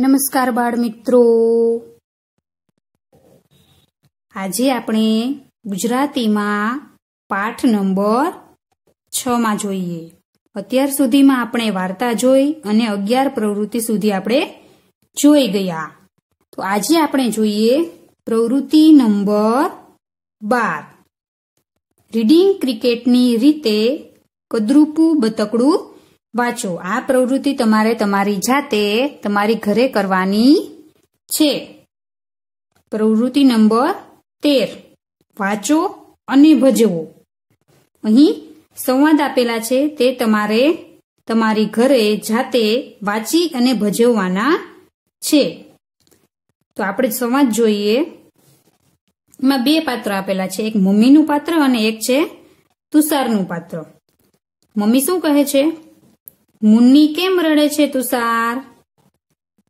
નમસ્કાર બાળ મિત્રો આજે આપણે ગુજરાતીમાં પાઠ નંબર છ માં જોઈએ અત્યાર સુધીમાં આપણે વાર્તા જોઈ અને અગિયાર પ્રવૃત્તિ સુધી આપણે જોઈ ગયા તો આજે આપણે જોઈએ પ્રવૃત્તિ નંબર બાર રીડિંગ ક્રિકેટની રીતે કદરૂપું બતકડું વાંચો આ પ્રવૃત્તિ તમારે તમારી જાતે તમારી ઘરે કરવાની છે પ્રવૃત્તિ નંબર તેર વાંચો અને ભજવો અહીં સંવાદ આપેલા છે તે તમારે તમારી ઘરે જાતે વાંચી અને ભજવવાના છે તો આપણે સંવાદ જોઈએ એમાં બે પાત્ર આપેલા છે એક મમ્મીનું પાત્ર અને એક છે તુષારનું પાત્ર મમ્મી શું કહે છે મુન્ની કેમ રડે છે તુષાર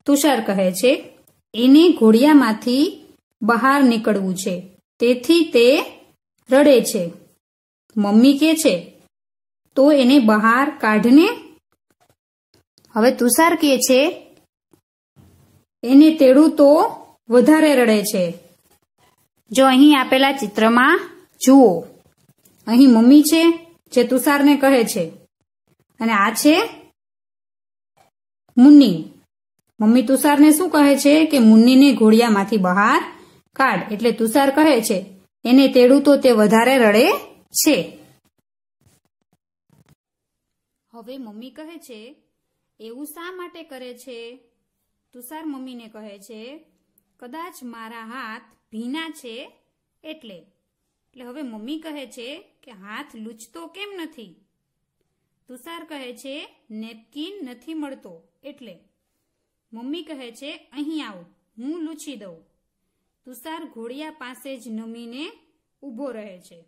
તુષાર કહે છે એને ઘોડિયામાંથી બહાર નીકળવું છે તેથી તે રડે છે મમ્મી કે છે તો એને બહાર કાઢને હવે તુષાર કે છે એને તેડું તો વધારે રડે છે જો અહીં આપેલા ચિત્રમાં જુઓ અહીં મમ્મી છે જે તુષારને કહે છે અને આ છે મુન્ની મમ્મી તુષારને શું કહે છે કે મુન્નીને ઘોડિયામાંથી બહાર કાઢ એટલે તુષાર કહે છે એને તેડું તો તે વધારે રડે છે હવે મમ્મી કહે છે એવું શા માટે કરે છે તુષાર મમ્મીને કહે છે કદાચ મારા હાથ ભીના છે એટલે એટલે હવે મમ્મી કહે છે કે હાથ લૂછતો કેમ નથી તુષાર કહે છે નેપકીન નથી મળતો એટલે મમ્મી કહે છે અહીં આવો હું લૂછી દઉં તુષાર ઘોડિયા પાસે જ નમીને ઊભો રહે છે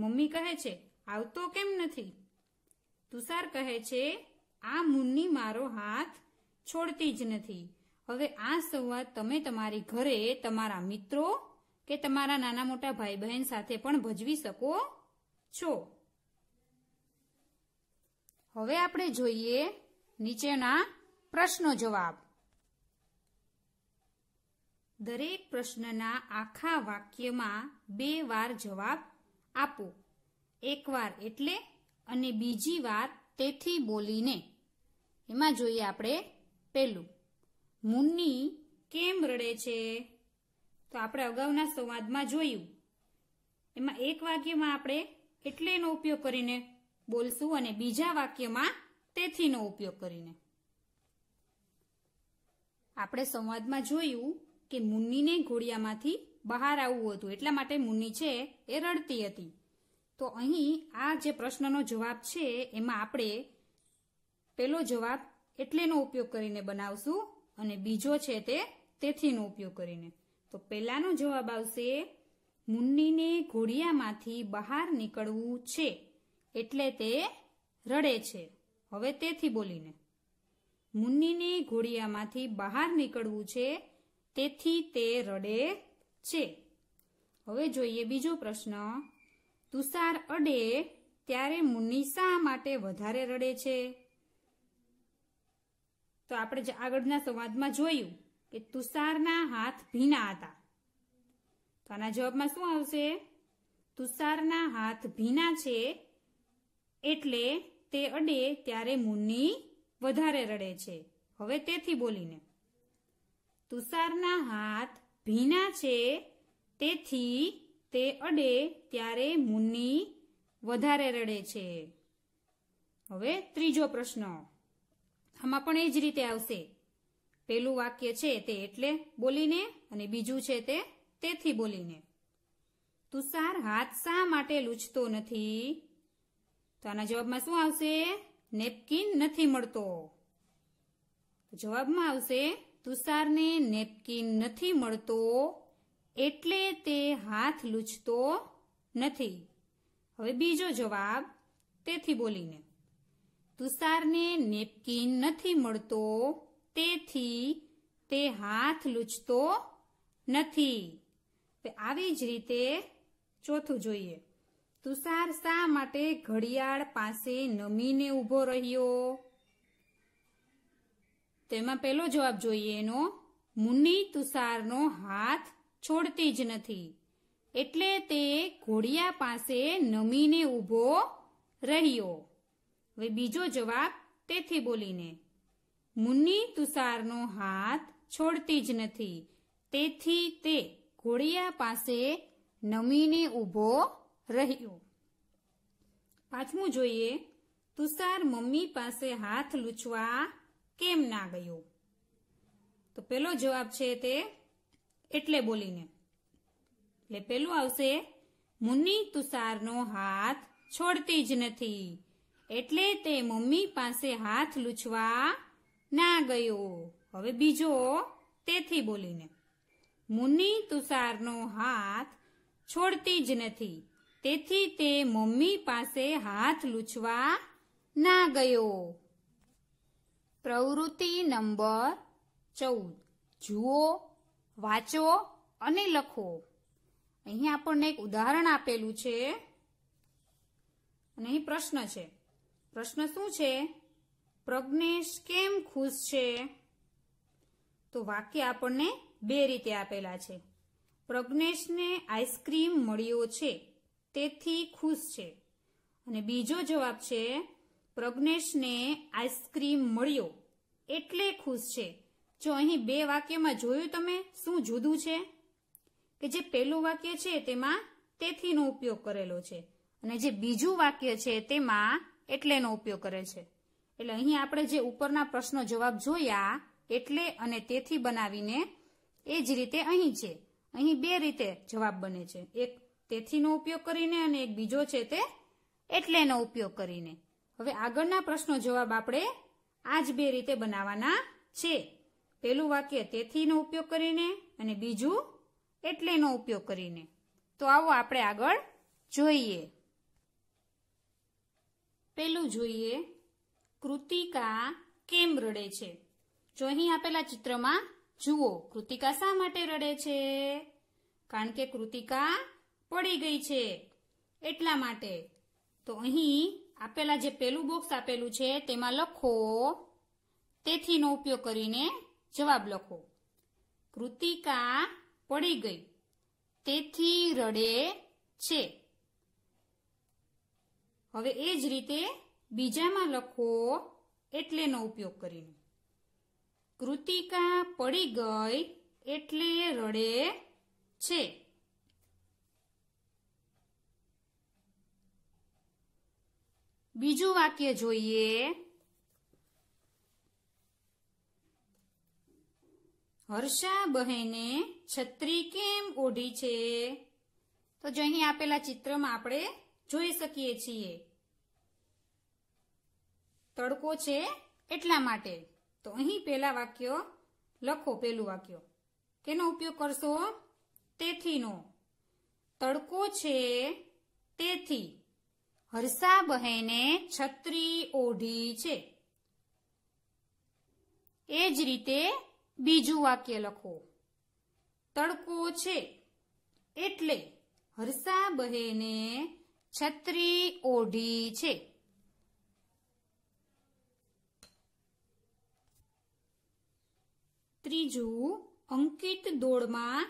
મમ્મી કહે છે આવતો કેમ નથી તુષાર કહે છે આ મુન્ની મારો હાથ છોડતી જ નથી હવે આ સંવાદ તમે તમારી ઘરે તમારા મિત્રો કે તમારા નાના મોટા ભાઈ બહેન સાથે પણ ભજવી શકો છો હવે આપણે જોઈએ નીચેના પ્રશ્નો જવાબ દરેક પ્રશ્નના આખા વાક્યમાં બે વાર જવાબ આપો એકવાર એટલે અને બીજી વાર તેથી બોલીને એમાં જોઈએ આપણે પહેલું મુન્ની કેમ રડે છે તો આપણે અગાઉના સંવાદમાં જોયું એમાં એક વાક્યમાં આપણે એટલેનો ઉપયોગ કરીને બોલશું અને બીજા વાક્યમાં તેથીનો ઉપયોગ કરીને આપણે સંવાદમાં જોયું કે મુન્નીને ઘોડિયામાંથી બહાર આવવું હતું એટલા માટે મુન્ની છે એ રડતી હતી તો અહીં આ જે પ્રશ્નનો જવાબ છે એમાં આપણે પેલો જવાબ એટલેનો ઉપયોગ કરીને બનાવશું અને બીજો છે તે તેથીનો ઉપયોગ કરીને તો પહેલાનો જવાબ આવશે મુન્નીને ઘોડિયામાંથી બહાર નીકળવું છે એટલે તે રડે છે હવે તેથી બોલીને મુન્નીની ઘોડિયામાંથી બહાર નીકળવું છે તેથી તે રડે છે હવે જોઈએ બીજો પ્રશ્ન તુષાર અડે ત્યારે મુન્ની શા માટે વધારે રડે છે તો આપણે જે આગળના સંવાદમાં જોયું કે તુષારના હાથ ભીના હતા તો આના જવાબમાં શું આવશે તુષારના હાથ ભીના છે એટલે તે અડે ત્યારે મુન્ની વધારે રડે છે હવે તેથી બોલીને તુષારના હાથ ભીના છે તેથી તે અડે ત્યારે મુન્ની વધારે રડે છે હવે ત્રીજો પ્રશ્ન આમાં પણ એ જ રીતે આવશે પેલું વાક્ય છે તે એટલે બોલીને અને બીજું છે તે તેથી બોલીને તુષાર હાથ શા માટે લૂછતો નથી તો આના જવાબમાં શું આવશે નેપકિન નથી મળતો જવાબમાં આવશે તુષારને નેપકિન નથી મળતો એટલે તે હાથ લૂછતો નથી હવે બીજો જવાબ તેથી બોલીને તુષારને નેપકિન નથી મળતો તેથી તે હાથ લૂછતો નથી આવી જ રીતે ચોથું જોઈએ તુષાર શા માટે ઘડિયાળ પાસે નમીને ઊભો રહ્યો તેમાં પેલો જવાબ જોઈએ એનો મુનિ તુષારનો હાથ છોડતી જ નથી એટલે તે ઘોડિયા પાસે નમીને ઊભો રહ્યો હવે બીજો જવાબ તેથી બોલીને મુનિ તુષારનો હાથ છોડતી જ નથી તેથી તે ઘોડિયા પાસે નમીને ઊભો રહ્યો પાંચમું જોઈએ તુષાર મમ્મી પાસે હાથ લૂછવા કેમ ના ગયો તો પેલો જવાબ છે તે એટલે બોલીને એટલે પેલું આવશે મુન્ની તુષારનો હાથ છોડતી જ નથી એટલે તે મમ્મી પાસે હાથ લૂછવા ના ગયો હવે બીજો તેથી બોલીને મુન્ની તુષારનો હાથ છોડતી જ નથી તેથી તે મમ્મી પાસે હાથ લૂછવા ના ગયો પ્રવૃત્તિ નંબર ચૌદ જુઓ વાંચો અને લખો અહીં આપણને એક ઉદાહરણ આપેલું છે અને અહીં પ્રશ્ન છે પ્રશ્ન શું છે પ્રજ્ઞેશ કેમ ખુશ છે તો વાક્ય આપણને બે રીતે આપેલા છે પ્રજ્ઞેશને આઈસ્ક્રીમ મળ્યો છે તેથી ખુશ છે અને બીજો જવાબ છે પ્રજ્ઞેશને આઈસ્ક્રીમ મળ્યો એટલે ખુશ છે જો અહીં બે વાક્યમાં જોયું તમે શું જુદું છે કે જે પહેલું વાક્ય છે તેમાં તેથીનો ઉપયોગ કરેલો છે અને જે બીજું વાક્ય છે તેમાં એટલેનો ઉપયોગ કરે છે એટલે અહીં આપણે જે ઉપરના પ્રશ્નો જવાબ જોયા એટલે અને તેથી બનાવીને એ જ રીતે અહીં છે અહીં બે રીતે જવાબ બને છે એક તેથીનો ઉપયોગ કરીને અને એક બીજો છે તે એટલેનો ઉપયોગ કરીને હવે આગળના પ્રશ્નો જવાબ આપણે આ જ બે રીતે બનાવવાના છે પેલું વાક્ય તેથીનો ઉપયોગ કરીને અને બીજું એટલેનો ઉપયોગ કરીને તો આવો આપણે આગળ જોઈએ પેલું જોઈએ કૃતિકા કેમ રડે છે જો અહીં આપેલા ચિત્રમાં જુઓ કૃતિકા શા માટે રડે છે કારણ કે કૃતિકા પડી ગઈ છે એટલા માટે તો અહીં આપેલા જે પેલું બોક્સ આપેલું છે તેમાં લખો તેથીનો ઉપયોગ કરીને જવાબ લખો કૃતિકા પડી ગઈ તેથી રડે છે હવે એ જ રીતે બીજામાં લખો એટલેનો ઉપયોગ કરીને કૃતિકા પડી ગઈ એટલે રડે છે બીજું વાક્ય જોઈએ હર્ષા બહેને છત્રી કેમ ઓઢી છે તો જો અહીં આપેલા ચિત્રમાં આપણે જોઈ શકીએ છીએ તડકો છે એટલા માટે તો અહીં પેલા વાક્ય લખો પેલું વાક્ય કેનો ઉપયોગ કરશો તેથીનો તડકો છે તેથી હર્ષા બહેને છત્રી ઓઢી છે એ જ રીતે બીજું વાક્ય લખો તડકો છે એટલે હર્ષા બહેને છત્રી ઓઢી છે ત્રીજું અંકિત દોડમાં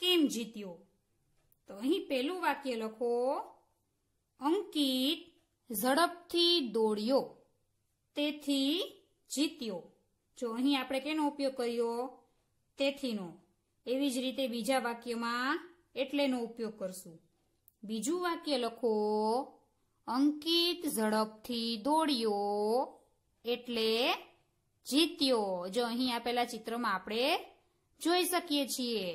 કેમ જીત્યો તો અહીં પહેલું વાક્ય લખો અંકિત ઝડપથી દોડ્યો તેથી જીત્યો જો અહીં આપણે કેનો ઉપયોગ કર્યો તેથીનો એવી જ રીતે બીજા વાક્યમાં એટલેનો ઉપયોગ કરશું બીજું વાક્ય લખો અંકિત ઝડપથી દોડ્યો એટલે જીત્યો જો અહીં આપેલા ચિત્રમાં આપણે જોઈ શકીએ છીએ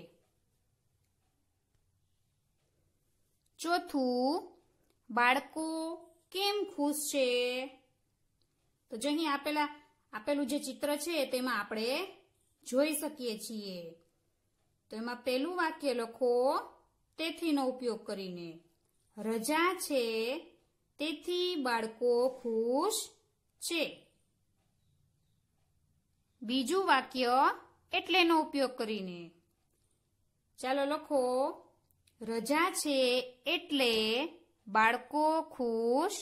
ચોથું બાળકો કેમ ખુશ છે તો જો અહીં આપેલા આપેલું જે ચિત્ર છે તેમાં આપણે જોઈ શકીએ છીએ તો એમાં પહેલું વાક્ય લખો તેથીનો ઉપયોગ કરીને રજા છે તેથી બાળકો ખુશ છે બીજું વાક્ય એટલેનો ઉપયોગ કરીને ચાલો લખો રજા છે એટલે બાળકો ખુશ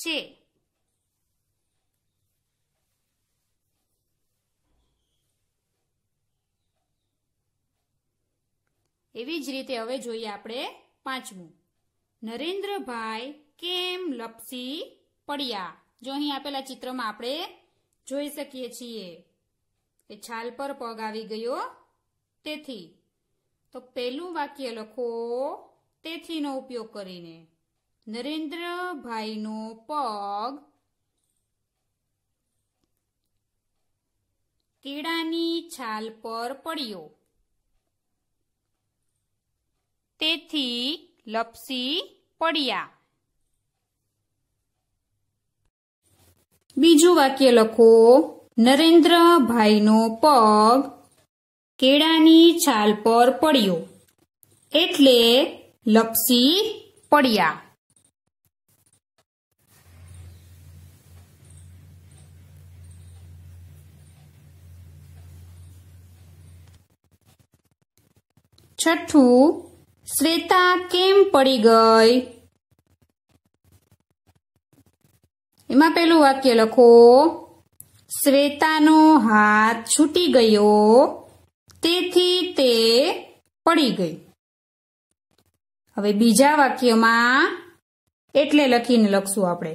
છે એવી જ રીતે હવે જોઈએ આપણે પાંચમું નરેન્દ્રભાઈ કેમ લપસી પડ્યા જો અહીં આપેલા ચિત્રમાં આપણે જોઈ શકીએ છીએ એ છાલ પર પગ આવી ગયો તેથી તો પહેલું વાક્ય લખો તેથીનો ઉપયોગ કરીને નરેન્દ્રભાઈનો પગ કેળાની છાલ પર પડ્યો તેથી લપસી પડ્યા બીજું વાક્ય લખો નરેન્દ્રભાઈનો પગ કેળાની છાલ પર પડ્યો એટલે લપસી પડ્યા છઠ્ઠું શ્વેતા કેમ પડી ગઈ એમાં પેલું વાક્ય લખો શ્વેતાનો હાથ છૂટી ગયો તેથી તે પડી ગઈ હવે બીજા વાક્યમાં એટલે લખીને લખશું આપણે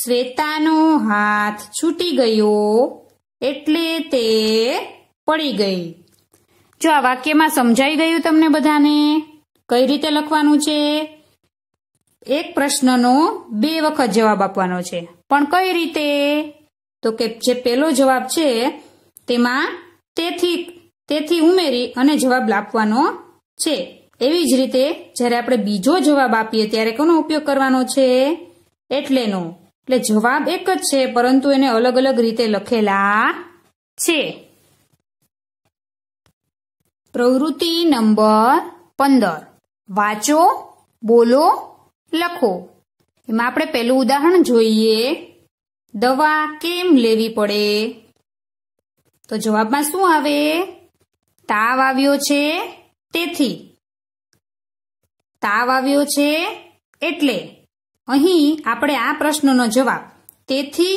શ્વેતાનો હાથ છૂટી ગયો એટલે તે પડી ગઈ જો આ વાક્યમાં સમજાઈ ગયું તમને બધાને કઈ રીતે લખવાનું છે એક પ્રશ્નનો બે વખત જવાબ આપવાનો છે પણ કઈ રીતે તો કે જે પેલો જવાબ છે તેમાં તેથી તેથી ઉમેરી અને જવાબ લાપવાનો છે એવી જ રીતે જ્યારે આપણે બીજો જવાબ આપીએ ત્યારે કોનો ઉપયોગ કરવાનો છે એટલેનો એટલે જવાબ એક જ છે પરંતુ એને અલગ અલગ રીતે લખેલા છે પ્રવૃત્તિ નંબર પંદર વાંચો બોલો લખો એમાં આપણે પહેલું ઉદાહરણ જોઈએ દવા કેમ લેવી પડે તો જવાબમાં શું આવે તાવ આવ્યો છે તેથી તાવ આવ્યો છે એટલે અહીં આપણે આ પ્રશ્નનો જવાબ તેથી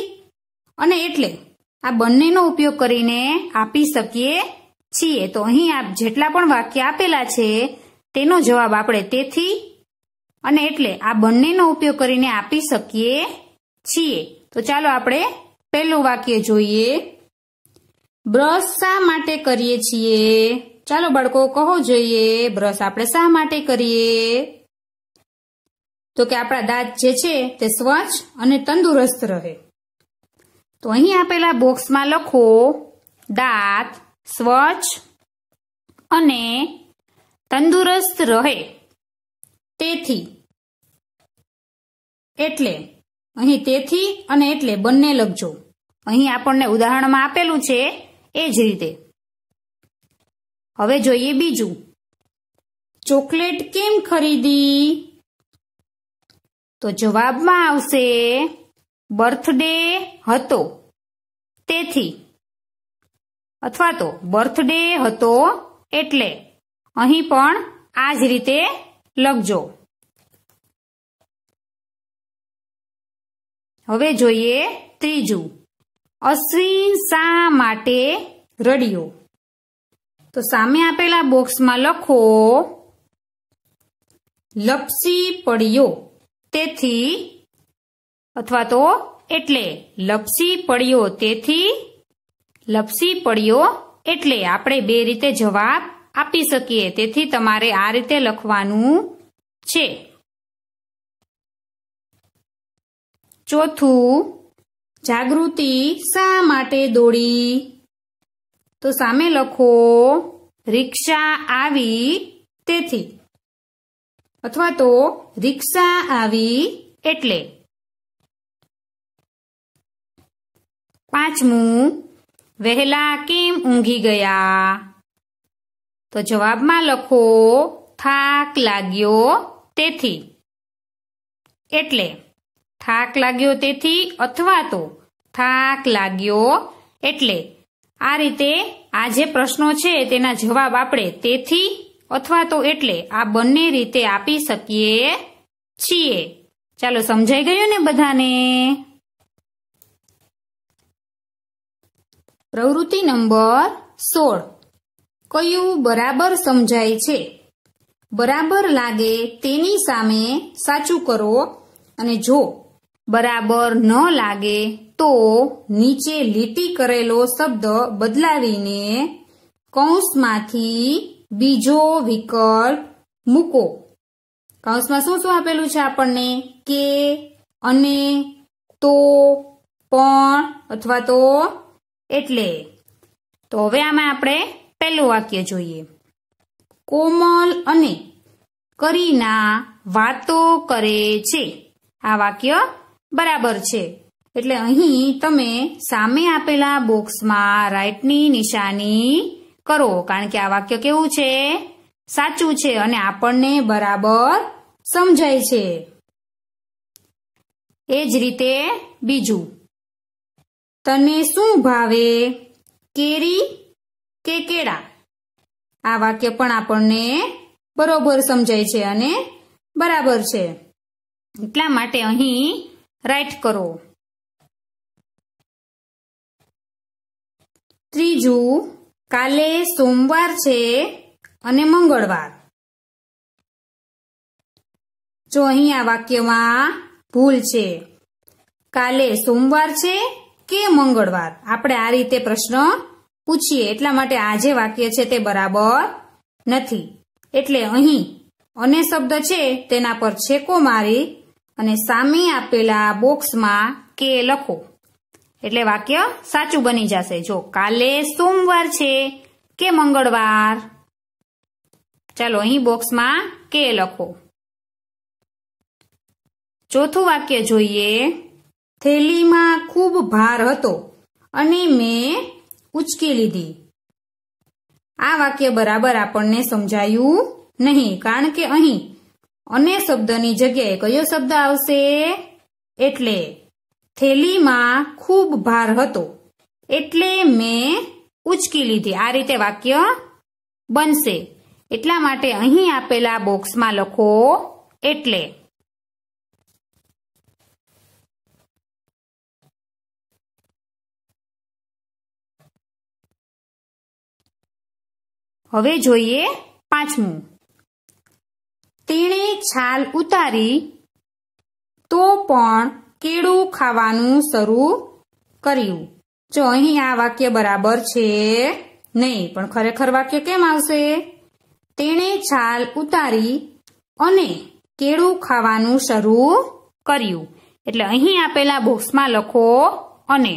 અને એટલે આ બંનેનો ઉપયોગ કરીને આપી શકીએ છીએ તો અહીં આપ જેટલા પણ વાક્ય આપેલા છે તેનો જવાબ આપણે તેથી અને એટલે આ બંનેનો ઉપયોગ કરીને આપી શકીએ છીએ તો ચાલો આપણે પહેલું વાક્ય જોઈએ બ્રશ શા માટે કરીએ છીએ ચાલો બાળકો કહો જોઈએ બ્રશ આપણે શા માટે કરીએ તો કે આપણા દાંત જે છે તે સ્વચ્છ અને તંદુરસ્ત રહે તો અહીં આપેલા બોક્સમાં લખો દાંત સ્વચ્છ અને તંદુરસ્ત રહે તેથી એટલે અહીં તેથી અને એટલે બંને લખજો અહીં આપણને ઉદાહરણમાં આપેલું છે એ જ રીતે હવે જોઈએ બીજું ચોકલેટ કેમ ખરીદી તો જવાબમાં આવશે બર્થડે હતો તેથી અથવા તો બર્થડે હતો એટલે અહીં પણ આ જ રીતે લખજો હવે જોઈએ ત્રીજું અશ્વિન શા માટે રડ્યો તો સામે આપેલા બોક્સમાં લખો લપસી પડ્યો તેથી અથવા તો એટલે લપસી પડ્યો તેથી લપસી પડ્યો એટલે આપણે બે રીતે જવાબ આપી શકીએ તેથી તમારે આ રીતે લખવાનું છે ચોથું જાગૃતિ શા માટે દોડી તો સામે લખો રિક્ષા આવી તેથી અથવા તો રિક્ષા આવી એટલે પાંચમું વહેલા કેમ ઊંઘી ગયા તો જવાબમાં લખો થાક લાગ્યો તેથી એટલે થાક લાગ્યો તેથી અથવા તો થાક લાગ્યો એટલે આ રીતે આ જે પ્રશ્નો છે તેના જવાબ આપણે તેથી અથવા તો એટલે આ બંને રીતે આપી શકીએ છીએ ચાલો સમજાઈ ગયું ને બધાને પ્રવૃત્તિ નંબર સોળ કયું બરાબર સમજાય છે બરાબર લાગે તેની સામે સાચું કરો અને જો બરાબર ન લાગે તો નીચે લીટી કરેલો શબ્દ બદલાવીને કૌંસમાંથી બીજો વિકલ્પ મૂકો કૌંસમાં શું શું આપેલું છે આપણને કે અને તો પણ અથવા તો એટલે તો હવે આમાં આપણે પહેલું વાક્ય જોઈએ કોમલ અને કરીના વાતો કરે છે આ વાક્ય બરાબર છે એટલે અહીં તમે સામે આપેલા બોક્સમાં રાઈટની નિશાની કરો કારણ કે આ વાક્ય કેવું છે સાચું છે અને આપણને બરાબર સમજાય છે એ જ રીતે બીજું તને શું ભાવે કેરી કે કેળા આ વાક્ય પણ આપણને બરોબર સમજાય છે અને બરાબર છે એટલા માટે અહીં રાઈટ કરો ત્રીજું કાલે સોમવાર છે અને મંગળવાર જો અહીં આ વાક્યમાં ભૂલ છે કાલે સોમવાર છે કે મંગળવાર આપણે આ રીતે પ્રશ્ન પૂછીએ એટલા માટે આ જે વાક્ય છે તે બરાબર નથી એટલે અહીં અને શબ્દ છે તેના પર છેકો મારી અને સામે આપેલા બોક્સમાં કે લખો એટલે વાક્ય સાચું બની જશે જો કાલે સોમવાર છે કે મંગળવાર ચાલો અહીં બોક્સમાં કે લખો ચોથું વાક્ય જોઈએ થેલીમાં ખૂબ ભાર હતો અને મેં ઉચકી લીધી આ વાક્ય બરાબર આપણને સમજાયું નહીં કારણ કે અહીં અને શબ્દની જગ્યાએ કયો શબ્દ આવશે એટલે થેલીમાં ખૂબ ભાર હતો એટલે મેં ઉચકી લીધી આ રીતે વાક્ય બનશે એટલા માટે અહીં આપેલા બોક્સમાં લખો એટલે હવે જોઈએ પાંચમું તેણે છાલ ઉતારી તો પણ કેળું ખાવાનું શરૂ કર્યું જો અહીં આ વાક્ય બરાબર છે નહીં પણ ખરેખર વાક્ય કેમ આવશે તેણે છાલ ઉતારી અને કેળું ખાવાનું શરૂ કર્યું એટલે અહીં આપેલા બોક્સમાં લખો અને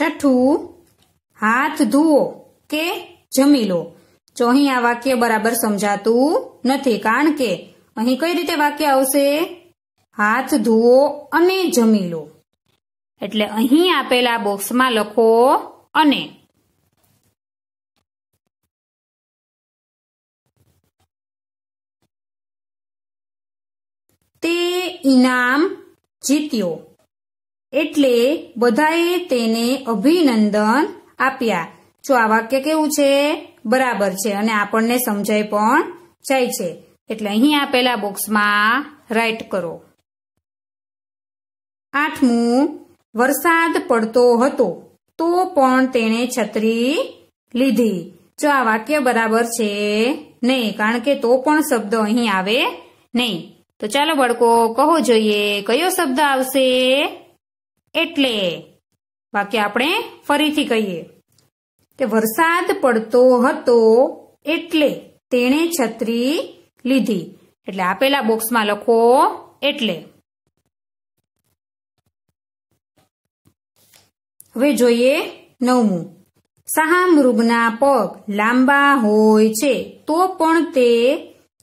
છઠ્ઠું હાથ ધુઓ કે જમી લો જો અહીં આ વાક્ય બરાબર સમજાતું નથી કારણ કે અહીં કઈ રીતે વાક્ય આવશે હાથ ધુઓ અને જમી લો એટલે અહીં આપેલા બોક્સમાં લખો અને તે ઇનામ જીત્યો એટલે બધાએ તેને અભિનંદન આપ્યા જો આ વાક્ય કેવું છે બરાબર છે અને આપણને સમજાય પણ જાય છે એટલે અહીં આપેલા બોક્સમાં રાઇટ કરો આઠમું વરસાદ પડતો હતો તો પણ તેણે છત્રી લીધી જો આ વાક્ય બરાબર છે નહીં કારણ કે તો પણ શબ્દ અહીં આવે નહીં તો ચાલો બાળકો કહો જોઈએ કયો શબ્દ આવશે એટલે વાક્ય આપણે ફરીથી કહીએ કે વરસાદ પડતો હતો એટલે તેણે છત્રી લીધી એટલે આપેલા બોક્સમાં લખો એટલે હવે જોઈએ નવમું સહા મૃગના પગ લાંબા હોય છે તો પણ તે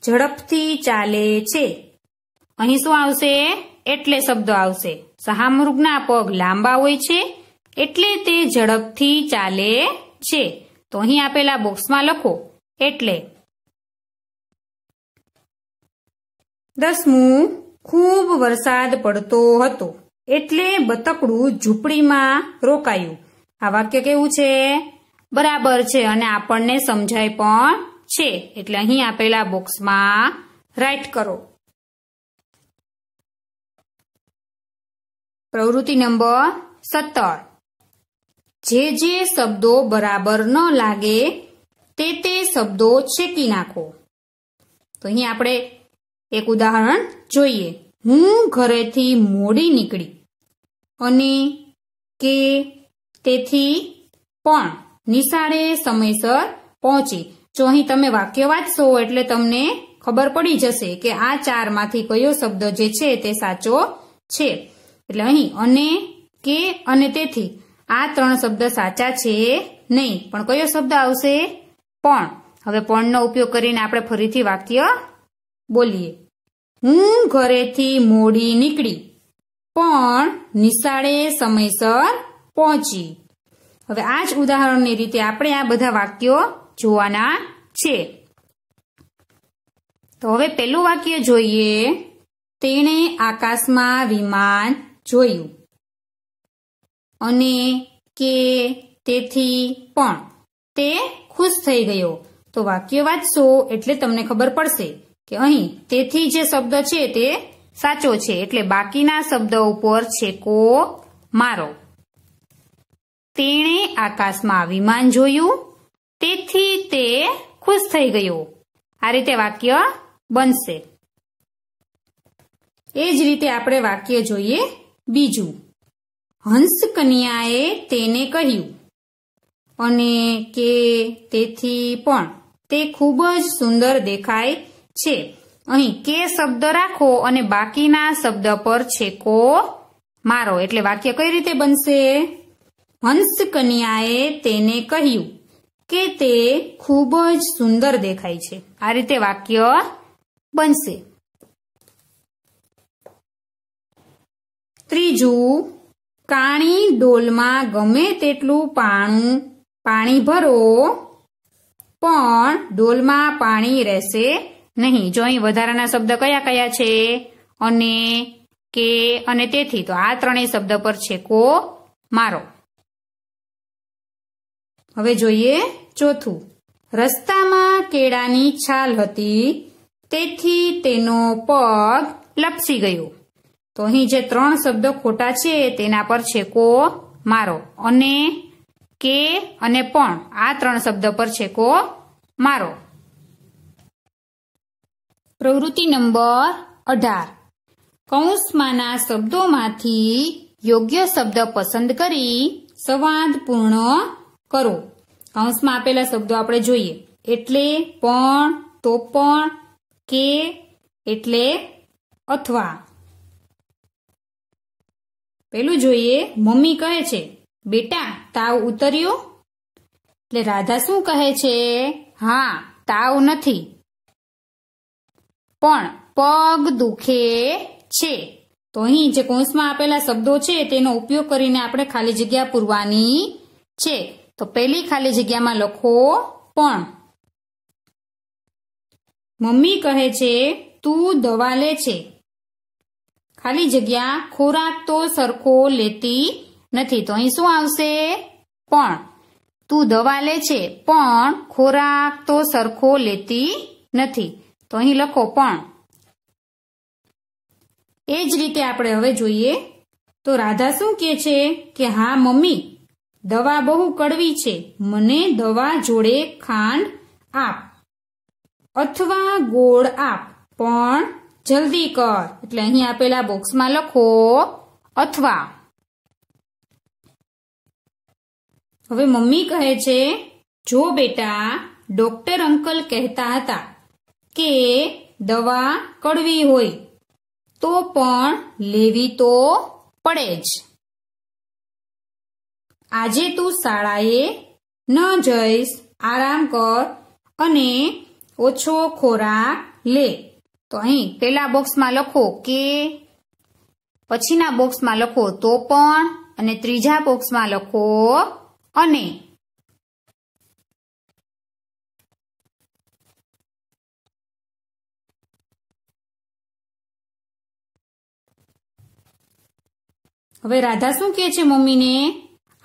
ઝડપથી ચાલે છે અહીં શું આવશે એટલે શબ્દો આવશે સહામૃગના પગ લાંબા હોય છે એટલે તે ઝડપથી ચાલે છે તો અહીં આપેલા બોક્સમાં લખો એટલે દસમું ખૂબ વરસાદ પડતો હતો એટલે બતકડું ઝૂંપડીમાં રોકાયું આ વાક્ય કેવું છે બરાબર છે અને આપણને સમજાય પણ છે એટલે અહીં આપેલા બોક્સમાં રાઈટ કરો પ્રવૃત્તિ નંબર સત્તર જે જે શબ્દો બરાબર ન લાગે તે તે શબ્દો છેકી નાખો તો અહીં આપણે એક ઉદાહરણ જોઈએ હું ઘરેથી મોડી નીકળી અને કે તેથી પણ નિશાળે સમયસર પહોંચી જો અહીં તમે વાક્ય વાંચશો એટલે તમને ખબર પડી જશે કે આ ચારમાંથી કયો શબ્દ જે છે તે સાચો છે એટલે અહીં અને કે અને તેથી આ ત્રણ શબ્દ સાચા છે નહીં પણ કયો શબ્દ આવશે પણ હવે પણનો ઉપયોગ કરીને આપણે ફરીથી વાક્ય બોલીએ હું ઘરેથી મોડી નીકળી પણ નિશાળે સમયસર પહોંચી હવે આ જ ઉદાહરણની રીતે આપણે આ બધા વાક્યો જોવાના છે તો હવે પહેલું વાક્ય જોઈએ તેણે આકાશમાં વિમાન જોયું અને કે તેથી પણ તે ખુશ થઈ ગયો તો વાક્ય વાંચશો એટલે તમને ખબર પડશે કે અહીં તેથી જે શબ્દ છે તે સાચો છે એટલે બાકીના શબ્દ ઉપર છેકો મારો તેણે આકાશમાં વિમાન જોયું તેથી તે ખુશ થઈ ગયો આ રીતે વાક્ય બનશે એ જ રીતે આપણે વાક્ય જોઈએ બીજું હંસ તેને કહ્યું અને કે તેથી પણ તે ખૂબ જ સુંદર દેખાય છે અહીં કે શબ્દ રાખો અને બાકીના શબ્દ પર છેકો મારો એટલે વાક્ય કઈ રીતે બનશે હંસ તેને કહ્યું કે તે ખૂબ જ સુંદર દેખાય છે આ રીતે વાક્ય બનશે ત્રીજું કાણી ડોલમાં ગમે તેટલું પાણું પાણી ભરો પણ ડોલમાં પાણી રહેશે નહીં જો અહીં વધારાના શબ્દ કયા કયા છે અને કે અને તેથી તો આ ત્રણેય શબ્દ પર છેકો મારો હવે જોઈએ ચોથું રસ્તામાં કેળાની છાલ હતી તેથી તેનો પગ લપસી ગયો તો અહીં જે ત્રણ શબ્દો ખોટા છે તેના પર છેકો મારો અને કે અને પણ આ ત્રણ શબ્દ પર છેકો મારો પ્રવૃત્તિ નંબર અઢાર કૌંસમાંના શબ્દોમાંથી યોગ્ય શબ્દ પસંદ કરી સંવાદ પૂર્ણ કરો કૌંસમાં આપેલા શબ્દો આપણે જોઈએ એટલે પણ તો પણ કે એટલે અથવા પેલું જોઈએ મમ્મી કહે છે બેટા તાવ ઉતર્યો એટલે રાધા શું કહે છે હા તાવ નથી પણ પગ દુખે છે તો અહીં જે કૌંસમાં આપેલા શબ્દો છે તેનો ઉપયોગ કરીને આપણે ખાલી જગ્યા પૂરવાની છે તો પહેલી ખાલી જગ્યામાં લખો પણ મમ્મી કહે છે તું દવા લે છે ખાલી જગ્યા ખોરાક તો સરખો લેતી નથી તો અહીં શું આવશે પણ તું દવા લે છે પણ ખોરાક તો સરખો લેતી નથી તો અહીં લખો પણ એ જ રીતે આપણે હવે જોઈએ તો રાધા શું કે છે કે હા મમ્મી દવા બહુ કડવી છે મને દવા જોડે ખાંડ આપ અથવા ગોળ આપ પણ જલ્દી કર એટલે અહીં આપેલા બોક્સમાં લખો અથવા હવે મમ્મી કહે છે જો બેટા ડોક્ટર અંકલ કહેતા હતા કે દવા કડવી હોય તો પણ લેવી તો પડે જ આજે તું શાળાએ ન જઈશ આરામ કર અને ઓછો ખોરાક લે તો અહીં પહેલા બોક્સમાં લખો કે પછીના બોક્સમાં લખો તો પણ અને ત્રીજા બોક્સમાં લખો અને હવે રાધા શું કે છે મમ્મીને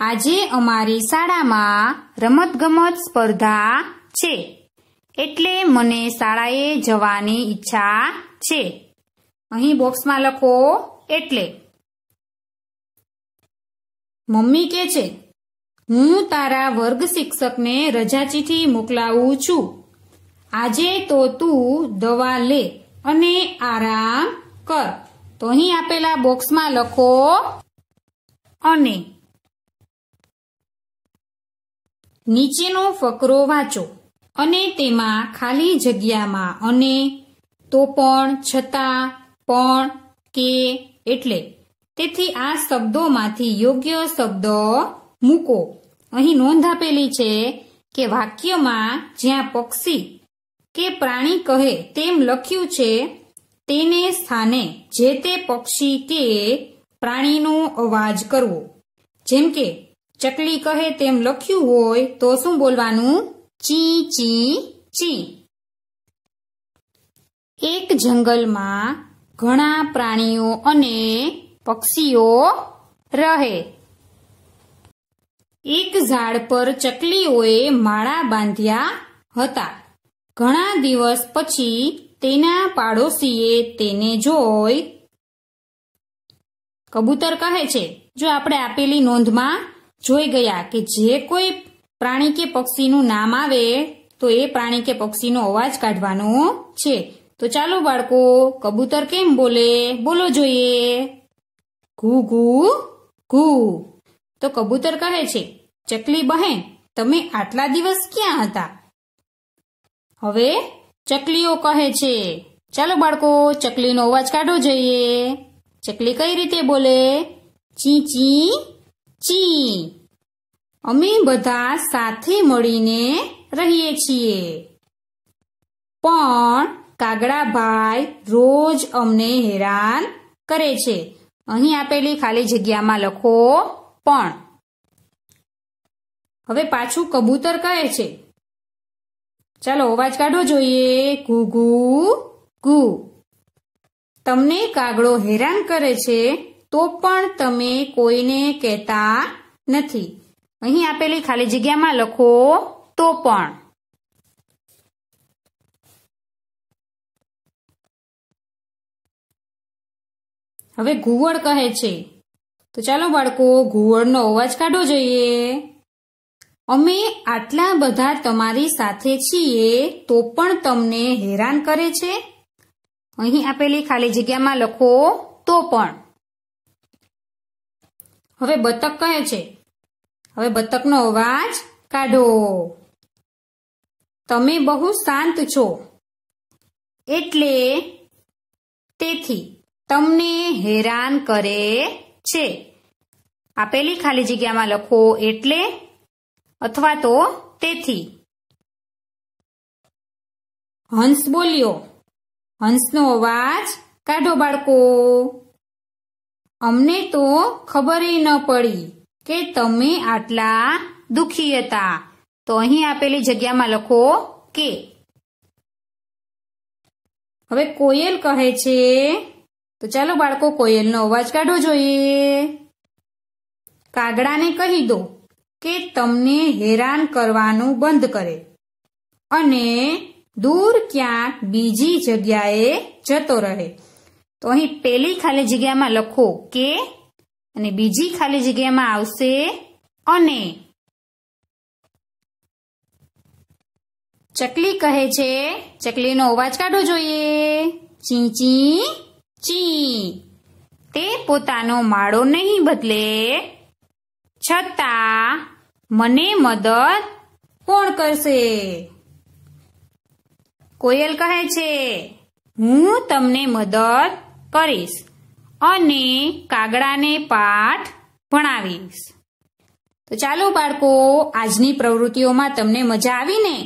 આજે અમારી શાળામાં રમતગમત સ્પર્ધા છે એટલે મને શાળાએ જવાની ઈચ્છા છે અહીં બોક્સમાં લખો એટલે મમ્મી કે છે હું તારા વર્ગ શિક્ષકને રજા ચીઠી મોકલાવું છું આજે તો તું દવા લે અને આરામ કર તો અહીં આપેલા બોક્સમાં લખો અને નીચેનો ફકરો વાંચો અને તેમાં ખાલી જગ્યામાં અને તો પણ છતાં પણ કે એટલે તેથી આ શબ્દોમાંથી યોગ્ય શબ્દ મૂકો અહીં નોંધ આપેલી છે કે વાક્યમાં જ્યાં પક્ષી કે પ્રાણી કહે તેમ લખ્યું છે તેને સ્થાને જે તે પક્ષી કે પ્રાણીનો અવાજ કરવો જેમ કે ચકલી કહે તેમ લખ્યું હોય તો શું બોલવાનું ચી ચી ચી એક જંગલમાં ઘણા પ્રાણીઓ અને પક્ષીઓ રહે એક ઝાડ પર ચકલીઓએ માળા બાંધ્યા હતા ઘણા દિવસ પછી તેના પાડોશીએ તેને જોઈ કબૂતર કહે છે જો આપણે આપેલી નોંધમાં જોઈ ગયા કે જે કોઈ પ્રાણી કે પક્ષીનું નામ આવે તો એ પ્રાણી કે પક્ષીનો અવાજ કાઢવાનો છે તો ચાલો બાળકો કબૂતર કેમ બોલે બોલો જોઈએ ઘુ ઘુ ઘુ તો કબૂતર કહે છે ચકલી બહેન તમે આટલા દિવસ ક્યાં હતા હવે ચકલીઓ કહે છે ચાલો બાળકો ચકલીનો અવાજ કાઢો જોઈએ ચકલી કઈ રીતે બોલે ચી ચી ચી અમે બધા સાથે મળીને રહીએ છીએ પણ કાગડાભાઈ રોજ અમને હેરાન કરે છે અહીં આપેલી ખાલી જગ્યામાં લખો પણ હવે પાછું કબૂતર કહે છે ચાલો અવાજ કાઢો જોઈએ ઘુ ઘુ તમને કાગડો હેરાન કરે છે તો પણ તમે કોઈને કહેતા નથી અહીં આપેલી ખાલી જગ્યામાં લખો તો પણ હવે ઘુવડ કહે છે તો ચાલો બાળકો ઘુવડનો અવાજ કાઢો જોઈએ અમે આટલા બધા તમારી સાથે છીએ તો પણ તમને હેરાન કરે છે અહીં આપેલી ખાલી જગ્યામાં લખો તો પણ હવે બતક કહે છે હવે બતકનો અવાજ કાઢો તમે બહુ શાંત છો એટલે તેથી તમને હેરાન કરે છે આપેલી ખાલી જગ્યામાં લખો એટલે અથવા તો તેથી હંસ બોલ્યો હંસનો અવાજ કાઢો બાળકો અમને તો ખબર ન પડી કે તમે આટલા દુખી હતા તો અહીં આપેલી જગ્યામાં લખો કે હવે કોયલ કહે છે તો ચાલો બાળકો કોયલનો અવાજ કાઢવો જોઈએ કાગડાને કહી દો કે તમને હેરાન કરવાનું બંધ કરે અને દૂર ક્યાંક બીજી જગ્યાએ જતો રહે તો અહીં પેલી ખાલી જગ્યામાં લખો કે અને બીજી ખાલી જગ્યામાં આવશે અને ચકલી કહે છે ચકલીનો અવાજ કાઢો જોઈએ ચી ચી ચી તે પોતાનો માળો નહીં બદલે છતાં મને મદદ કોણ કરશે કોયલ કહે છે હું તમને મદદ કરીશ અને કાગડાને પાઠ ભણાવીશ તો ચાલો બાળકો આજની પ્રવૃત્તિઓમાં તમને મજા આવીને